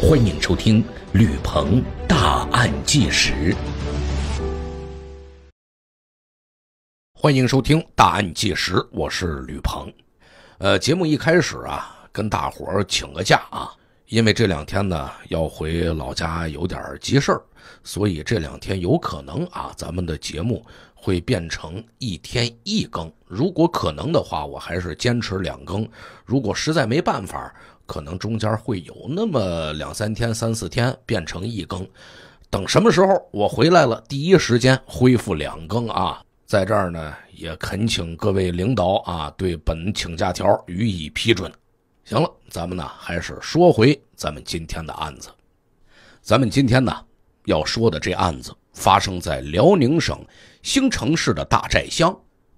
欢迎收听吕鹏大案纪实。欢迎收听大案纪实，我是吕鹏。呃，节目一开始啊，跟大伙儿请个假啊，因为这两天呢要回老家有点急事儿，所以这两天有可能啊，咱们的节目会变成一天一更。如果可能的话，我还是坚持两更。如果实在没办法。可能中间会有那么两三天、三四天变成一更，等什么时候我回来了，第一时间恢复两更啊！在这儿呢，也恳请各位领导啊，对本请假条予以批准。行了，咱们呢还是说回咱们今天的案子。咱们今天呢要说的这案子发生在辽宁省兴城市的大寨乡，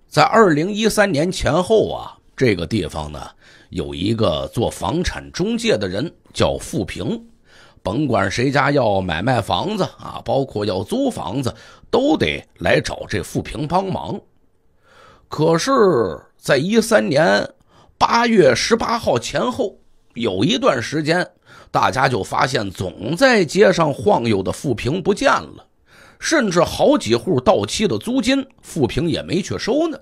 在二零一三年前后啊，这个地方呢。有一个做房产中介的人叫富平，甭管谁家要买卖房子啊，包括要租房子，都得来找这富平帮忙。可是，在一三年八月十八号前后，有一段时间，大家就发现总在街上晃悠的富平不见了，甚至好几户到期的租金，富平也没去收呢。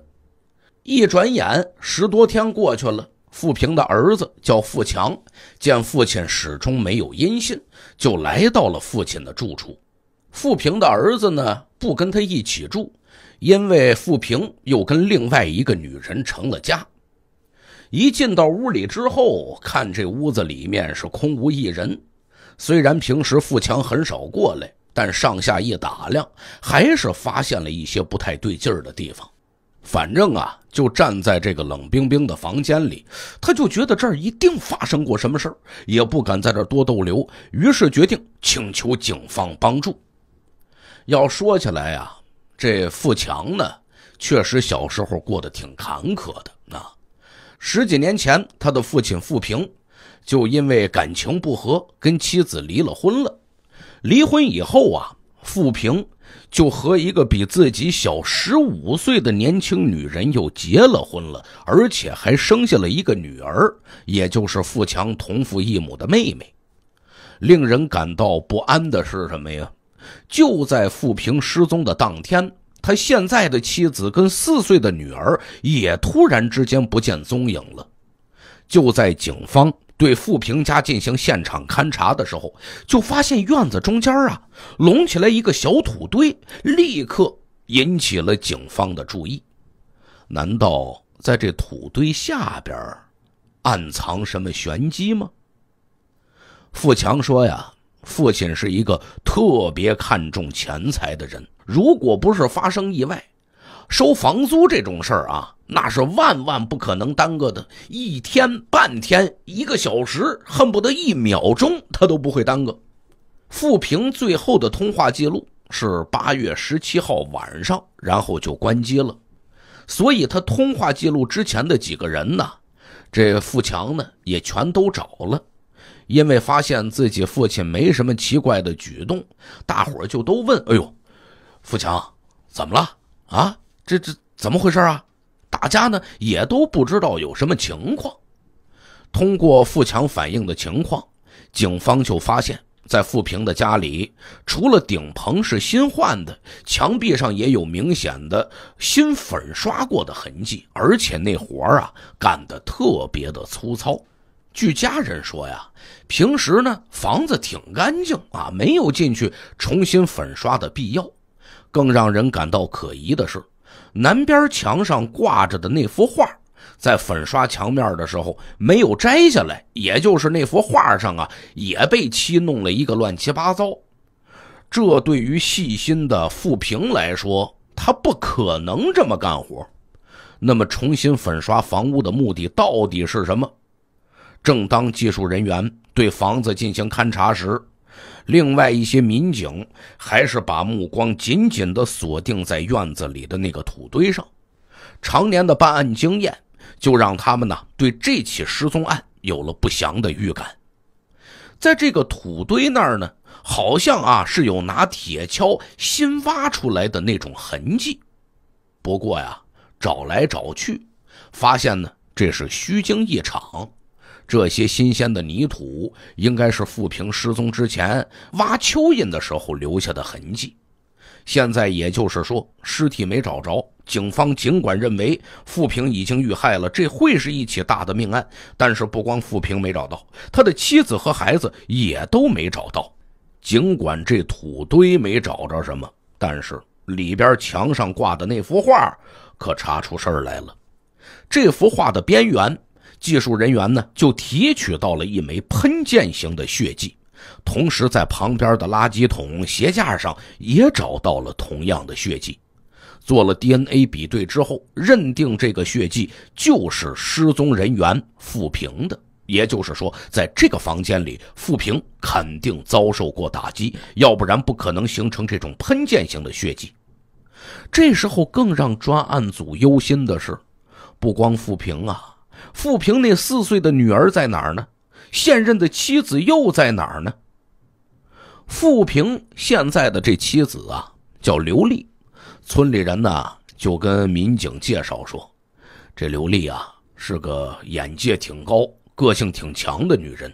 一转眼，十多天过去了。富平的儿子叫富强，见父亲始终没有音信，就来到了父亲的住处。富平的儿子呢，不跟他一起住，因为富平又跟另外一个女人成了家。一进到屋里之后，看这屋子里面是空无一人。虽然平时富强很少过来，但上下一打量，还是发现了一些不太对劲儿的地方。反正啊，就站在这个冷冰冰的房间里，他就觉得这儿一定发生过什么事儿，也不敢在这儿多逗留，于是决定请求警方帮助。要说起来呀，这富强呢，确实小时候过得挺坎坷的啊。十几年前，他的父亲富平就因为感情不和跟妻子离了婚了。离婚以后啊，富平。就和一个比自己小十五岁的年轻女人又结了婚了，而且还生下了一个女儿，也就是富强同父异母的妹妹。令人感到不安的是什么呀？就在富平失踪的当天，他现在的妻子跟四岁的女儿也突然之间不见踪影了。就在警方。对富平家进行现场勘查的时候，就发现院子中间啊隆起来一个小土堆，立刻引起了警方的注意。难道在这土堆下边暗藏什么玄机吗？富强说：“呀，父亲是一个特别看重钱财的人，如果不是发生意外，收房租这种事儿啊。”那是万万不可能耽搁的，一天半天，一个小时，恨不得一秒钟他都不会耽搁。富平最后的通话记录是八月十七号晚上，然后就关机了。所以他通话记录之前的几个人呢，这富强呢也全都找了，因为发现自己父亲没什么奇怪的举动，大伙就都问：“哎呦，富强，怎么了啊？这这怎么回事啊？”大家呢也都不知道有什么情况。通过富强反映的情况，警方就发现，在富平的家里，除了顶棚是新换的，墙壁上也有明显的新粉刷过的痕迹，而且那活啊干得特别的粗糙。据家人说呀，平时呢房子挺干净啊，没有进去重新粉刷的必要。更让人感到可疑的是。南边墙上挂着的那幅画，在粉刷墙面的时候没有摘下来，也就是那幅画上啊也被漆弄了一个乱七八糟。这对于细心的富平来说，他不可能这么干活。那么，重新粉刷房屋的目的到底是什么？正当技术人员对房子进行勘察时。另外一些民警还是把目光紧紧地锁定在院子里的那个土堆上，常年的办案经验就让他们呢对这起失踪案有了不祥的预感。在这个土堆那儿呢，好像啊是有拿铁锹新挖出来的那种痕迹，不过呀，找来找去，发现呢这是虚惊一场。这些新鲜的泥土，应该是富平失踪之前挖蚯蚓的时候留下的痕迹。现在也就是说，尸体没找着。警方尽管认为富平已经遇害了，这会是一起大的命案，但是不光富平没找到，他的妻子和孩子也都没找到。尽管这土堆没找着什么，但是里边墙上挂的那幅画可查出事儿来了。这幅画的边缘。技术人员呢就提取到了一枚喷溅型的血迹，同时在旁边的垃圾桶、鞋架上也找到了同样的血迹。做了 DNA 比对之后，认定这个血迹就是失踪人员付平的。也就是说，在这个房间里，付平肯定遭受过打击，要不然不可能形成这种喷溅型的血迹。这时候更让专案组忧心的是，不光付平啊。富平那四岁的女儿在哪儿呢？现任的妻子又在哪儿呢？富平现在的这妻子啊，叫刘丽，村里人呢就跟民警介绍说，这刘丽啊是个眼界挺高、个性挺强的女人，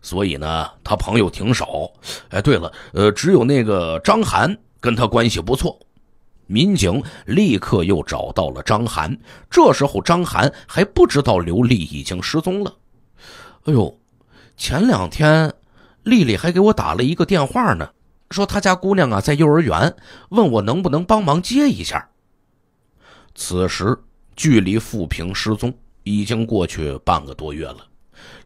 所以呢她朋友挺少。哎，对了，呃，只有那个张涵跟她关系不错。民警立刻又找到了张涵。这时候，张涵还不知道刘丽已经失踪了。哎呦，前两天，丽丽还给我打了一个电话呢，说她家姑娘啊在幼儿园，问我能不能帮忙接一下。此时，距离富平失踪已经过去半个多月了，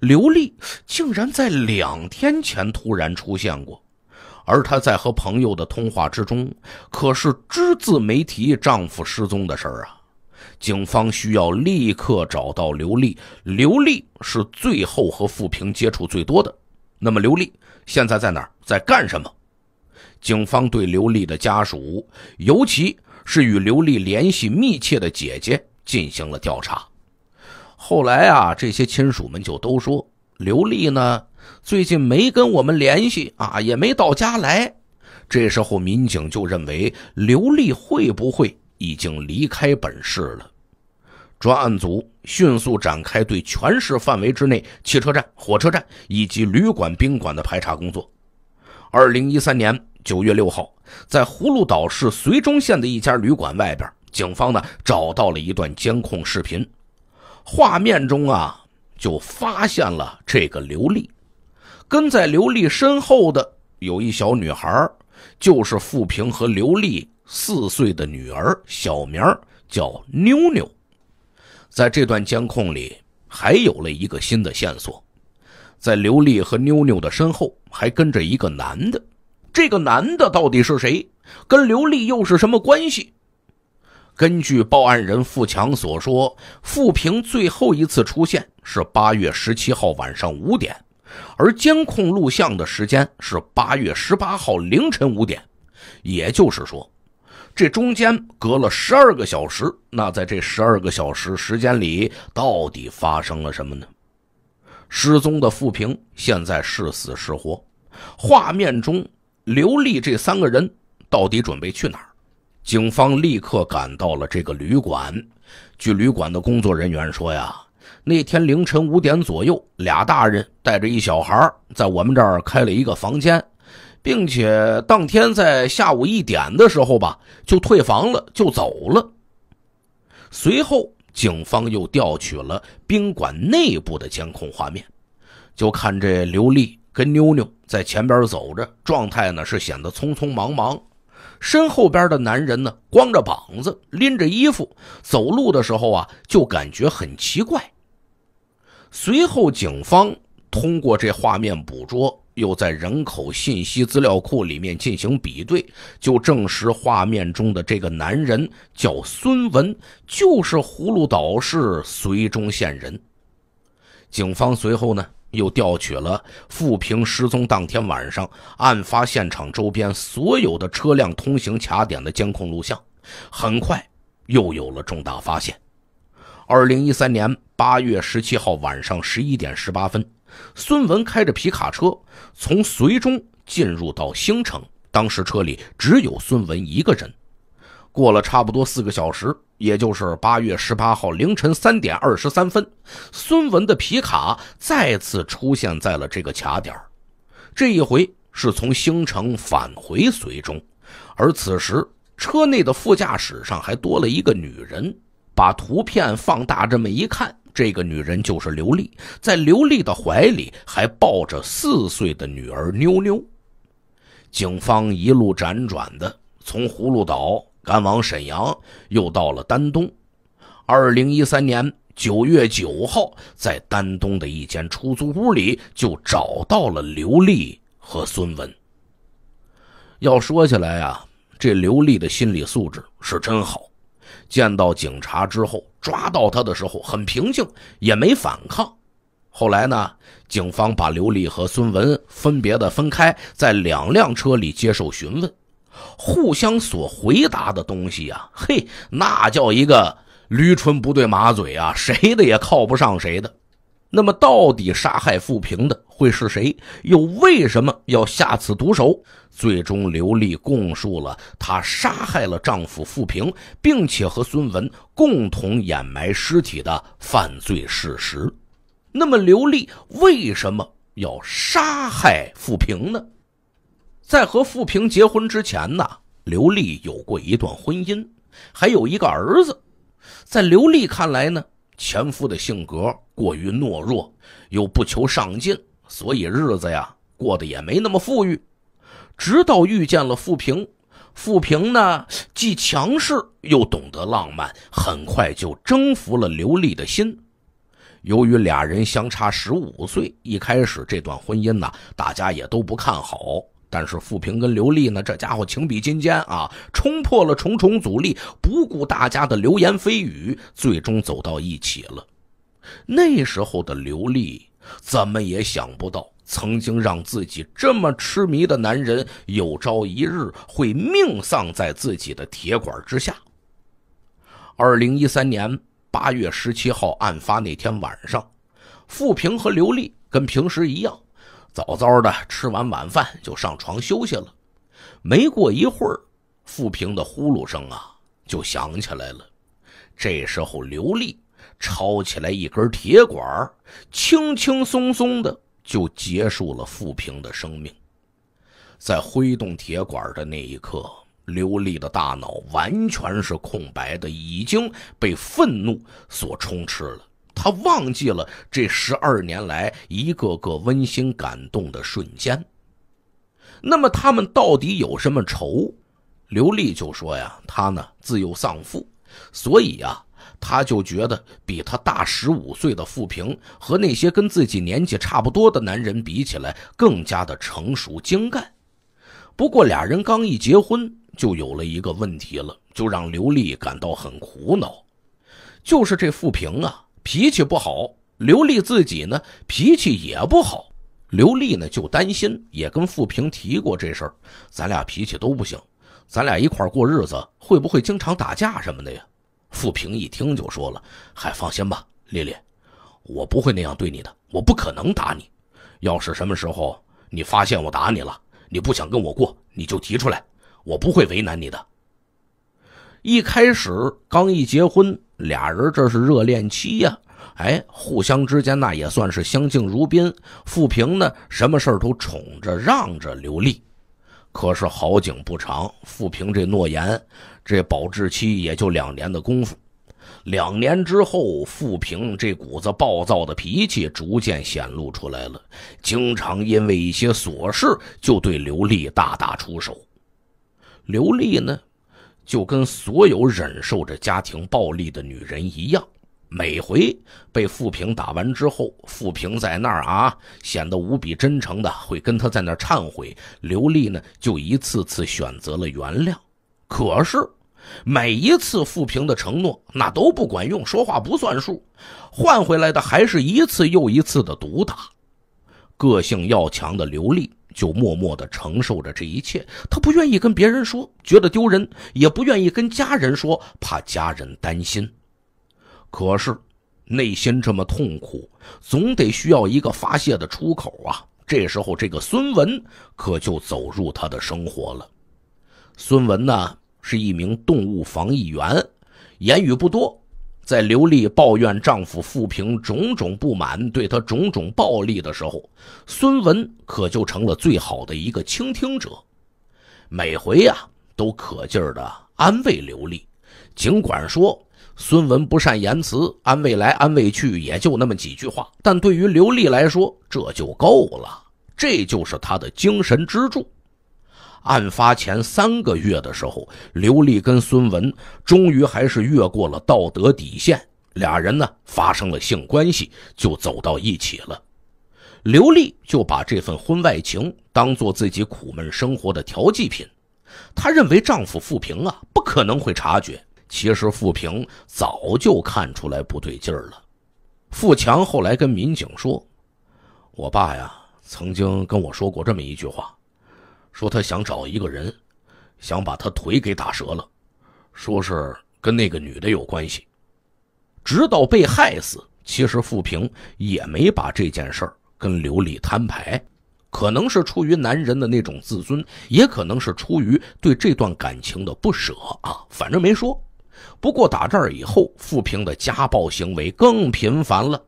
刘丽竟然在两天前突然出现过。而她在和朋友的通话之中，可是只字没提丈夫失踪的事儿啊！警方需要立刻找到刘丽。刘丽是最后和富平接触最多的，那么刘丽现在在哪儿，在干什么？警方对刘丽的家属，尤其是与刘丽联系密切的姐姐进行了调查。后来啊，这些亲属们就都说。刘丽呢？最近没跟我们联系啊，也没到家来。这时候，民警就认为刘丽会不会已经离开本市了？专案组迅速展开对全市范围之内汽车站、火车站以及旅馆、宾馆的排查工作。二零一三年九月六号，在葫芦岛市绥中县的一家旅馆外边，警方呢找到了一段监控视频，画面中啊。就发现了这个刘丽，跟在刘丽身后的有一小女孩，就是富平和刘丽四岁的女儿，小名叫妞妞。在这段监控里，还有了一个新的线索，在刘丽和妞妞的身后还跟着一个男的，这个男的到底是谁？跟刘丽又是什么关系？根据报案人富强所说，富平最后一次出现。是八月十七号晚上五点，而监控录像的时间是八月十八号凌晨五点，也就是说，这中间隔了十二个小时。那在这十二个小时时间里，到底发生了什么呢？失踪的富平现在是死是活？画面中刘丽这三个人到底准备去哪儿？警方立刻赶到了这个旅馆。据旅馆的工作人员说呀。那天凌晨五点左右，俩大人带着一小孩在我们这儿开了一个房间，并且当天在下午一点的时候吧，就退房了，就走了。随后，警方又调取了宾馆内部的监控画面，就看这刘丽跟妞妞在前边走着，状态呢是显得匆匆忙忙；身后边的男人呢，光着膀子，拎着衣服走路的时候啊，就感觉很奇怪。随后，警方通过这画面捕捉，又在人口信息资料库里面进行比对，就证实画面中的这个男人叫孙文，就是葫芦岛市绥中县人。警方随后呢，又调取了富平失踪当天晚上案发现场周边所有的车辆通行卡点的监控录像，很快又有了重大发现。二零一三年八月十七号晚上十一点十八分，孙文开着皮卡车从绥中进入到兴城，当时车里只有孙文一个人。过了差不多四个小时，也就是八月十八号凌晨三点二十三分，孙文的皮卡再次出现在了这个卡点这一回是从兴城返回绥中，而此时车内的副驾驶上还多了一个女人。把图片放大，这么一看，这个女人就是刘丽，在刘丽的怀里还抱着四岁的女儿妞妞。警方一路辗转的从葫芦岛赶往沈阳，又到了丹东。二零一三年九月九号，在丹东的一间出租屋里，就找到了刘丽和孙文。要说起来呀，这刘丽的心理素质是真好。见到警察之后，抓到他的时候很平静，也没反抗。后来呢，警方把刘丽和孙文分别的分开，在两辆车里接受询问，互相所回答的东西呀，嘿，那叫一个驴唇不对马嘴啊，谁的也靠不上谁的。那么，到底杀害富平的会是谁？又为什么要下此毒手？最终，刘丽供述了她杀害了丈夫富平，并且和孙文共同掩埋尸体的犯罪事实。那么，刘丽为什么要杀害富平呢？在和富平结婚之前呢，刘丽有过一段婚姻，还有一个儿子。在刘丽看来呢？前夫的性格过于懦弱，又不求上进，所以日子呀过得也没那么富裕。直到遇见了富平，富平呢既强势又懂得浪漫，很快就征服了刘丽的心。由于俩人相差十五岁，一开始这段婚姻呢大家也都不看好。但是富平跟刘丽呢，这家伙情比金坚啊，冲破了重重阻力，不顾大家的流言蜚语，最终走到一起了。那时候的刘丽怎么也想不到，曾经让自己这么痴迷的男人，有朝一日会命丧在自己的铁管之下。二零一三年八月十七号案发那天晚上，富平和刘丽跟平时一样。早早的吃完晚饭就上床休息了，没过一会儿，富平的呼噜声啊就响起来了。这时候刘丽抄起来一根铁管，轻轻松松的就结束了富平的生命。在挥动铁管的那一刻，刘丽的大脑完全是空白的，已经被愤怒所充斥了。他忘记了这十二年来一个个温馨感动的瞬间。那么他们到底有什么仇？刘丽就说呀：“他呢自幼丧父，所以呀，他就觉得比他大十五岁的富平和那些跟自己年纪差不多的男人比起来，更加的成熟精干。不过俩人刚一结婚，就有了一个问题了，就让刘丽感到很苦恼，就是这富平啊。”脾气不好，刘丽自己呢脾气也不好，刘丽呢就担心，也跟富平提过这事儿。咱俩脾气都不行，咱俩一块过日子会不会经常打架什么的呀？富平一听就说了：“嗨，放心吧，丽丽，我不会那样对你的，我不可能打你。要是什么时候你发现我打你了，你不想跟我过，你就提出来，我不会为难你的。”一开始刚一结婚。俩人这是热恋期呀，哎，互相之间那也算是相敬如宾。富平呢，什么事儿都宠着让着刘丽。可是好景不长，富平这诺言，这保质期也就两年的功夫。两年之后，富平这股子暴躁的脾气逐渐显露出来了，经常因为一些琐事就对刘丽大打出手。刘丽呢？就跟所有忍受着家庭暴力的女人一样，每回被富平打完之后，富平在那儿啊，显得无比真诚的会跟他在那儿忏悔。刘丽呢，就一次次选择了原谅。可是，每一次富平的承诺那都不管用，说话不算数，换回来的还是一次又一次的毒打。个性要强的刘丽。就默默地承受着这一切，他不愿意跟别人说，觉得丢人；也不愿意跟家人说，怕家人担心。可是内心这么痛苦，总得需要一个发泄的出口啊！这时候，这个孙文可就走入他的生活了。孙文呢，是一名动物防疫员，言语不多。在刘丽抱怨丈夫富平种种不满，对她种种暴力的时候，孙文可就成了最好的一个倾听者。每回呀，都可劲儿的安慰刘丽。尽管说孙文不善言辞，安慰来安慰去也就那么几句话，但对于刘丽来说这就够了，这就是她的精神支柱。案发前三个月的时候，刘丽跟孙文终于还是越过了道德底线，俩人呢发生了性关系，就走到一起了。刘丽就把这份婚外情当做自己苦闷生活的调剂品，她认为丈夫富平啊不可能会察觉，其实富平早就看出来不对劲儿了。富强后来跟民警说：“我爸呀曾经跟我说过这么一句话。”说他想找一个人，想把他腿给打折了，说是跟那个女的有关系。直到被害死，其实富平也没把这件事儿跟刘丽摊牌，可能是出于男人的那种自尊，也可能是出于对这段感情的不舍啊，反正没说。不过打这儿以后，富平的家暴行为更频繁了。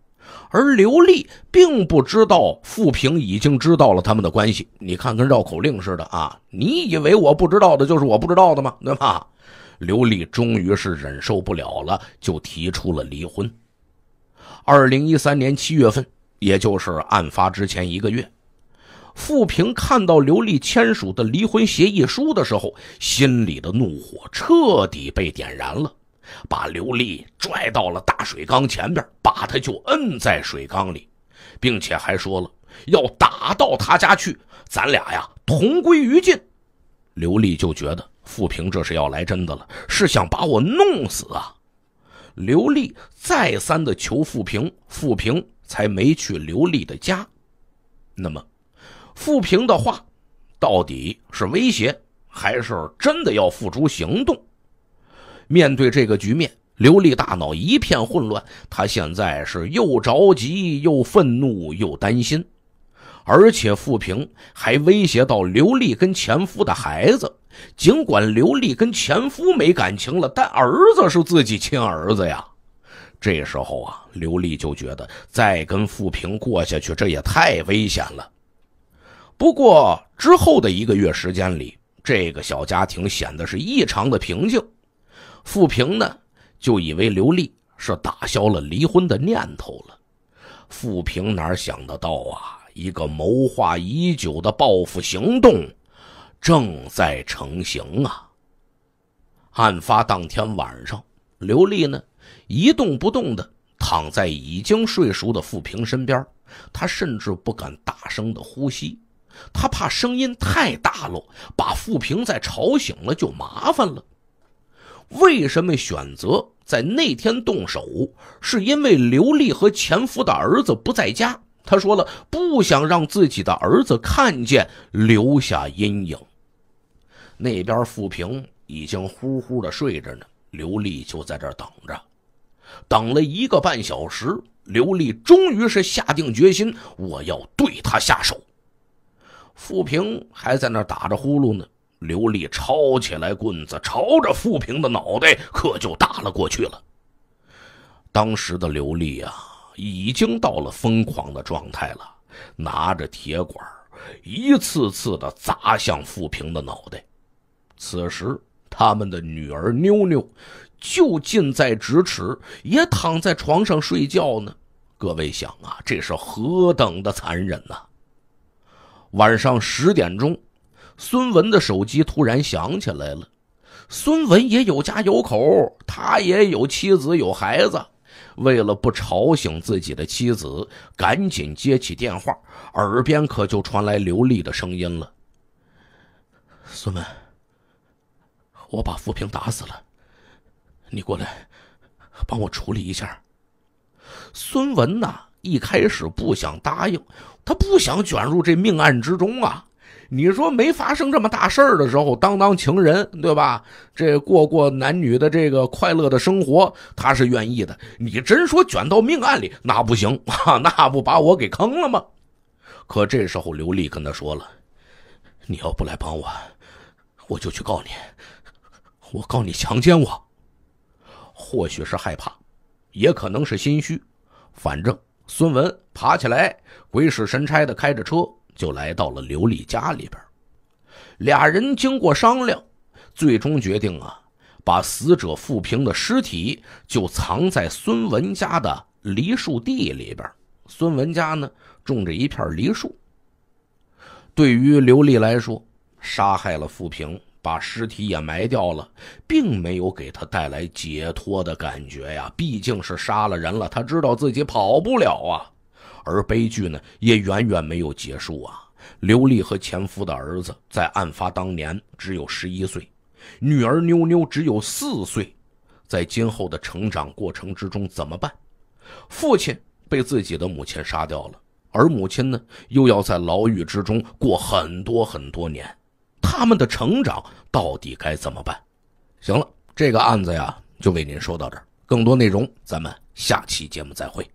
而刘丽并不知道富平已经知道了他们的关系，你看跟绕口令似的啊！你以为我不知道的，就是我不知道的吗？对吧？刘丽终于是忍受不了了，就提出了离婚。二零一三年七月份，也就是案发之前一个月，富平看到刘丽签署的离婚协议书的时候，心里的怒火彻底被点燃了。把刘丽拽到了大水缸前边，把她就摁在水缸里，并且还说了要打到他家去，咱俩呀同归于尽。刘丽就觉得富平这是要来真的了，是想把我弄死啊！刘丽再三的求富平，富平才没去刘丽的家。那么，富平的话到底是威胁，还是真的要付出行动？面对这个局面，刘丽大脑一片混乱。她现在是又着急又愤怒又担心，而且富平还威胁到刘丽跟前夫的孩子。尽管刘丽跟前夫没感情了，但儿子是自己亲儿子呀。这时候啊，刘丽就觉得再跟富平过下去，这也太危险了。不过之后的一个月时间里，这个小家庭显得是异常的平静。富平呢，就以为刘丽是打消了离婚的念头了。富平哪想得到啊，一个谋划已久的报复行动，正在成型啊！案发当天晚上，刘丽呢，一动不动的躺在已经睡熟的富平身边，她甚至不敢大声的呼吸，她怕声音太大了，把富平再吵醒了就麻烦了。为什么选择在那天动手？是因为刘丽和前夫的儿子不在家。他说了，不想让自己的儿子看见，留下阴影。那边富平已经呼呼的睡着呢，刘丽就在这等着，等了一个半小时。刘丽终于是下定决心，我要对他下手。富平还在那打着呼噜呢。刘丽抄起来棍子，朝着富平的脑袋可就打了过去了。当时的刘丽啊，已经到了疯狂的状态了，拿着铁管一次次的砸向富平的脑袋。此时，他们的女儿妞妞就近在咫尺，也躺在床上睡觉呢。各位想啊，这是何等的残忍呐！晚上十点钟。孙文的手机突然响起来了，孙文也有家有口，他也有妻子有孩子，为了不吵醒自己的妻子，赶紧接起电话，耳边可就传来刘丽的声音了。孙文，我把富平打死了，你过来，帮我处理一下。孙文呐，一开始不想答应，他不想卷入这命案之中啊。你说没发生这么大事儿的时候，当当情人对吧？这过过男女的这个快乐的生活，他是愿意的。你真说卷到命案里，那不行啊，那不把我给坑了吗？可这时候，刘丽跟他说了：“你要不来帮我，我就去告你，我告你强奸我。”或许是害怕，也可能是心虚，反正孙文爬起来，鬼使神差的开着车。就来到了刘丽家里边，俩人经过商量，最终决定啊，把死者富平的尸体就藏在孙文家的梨树地里边。孙文家呢种着一片梨树。对于刘丽来说，杀害了富平，把尸体也埋掉了，并没有给她带来解脱的感觉呀。毕竟是杀了人了，她知道自己跑不了啊。而悲剧呢，也远远没有结束啊！刘丽和前夫的儿子在案发当年只有十一岁，女儿妞妞只有四岁，在今后的成长过程之中怎么办？父亲被自己的母亲杀掉了，而母亲呢，又要在牢狱之中过很多很多年，他们的成长到底该怎么办？行了，这个案子呀，就为您说到这儿，更多内容咱们下期节目再会。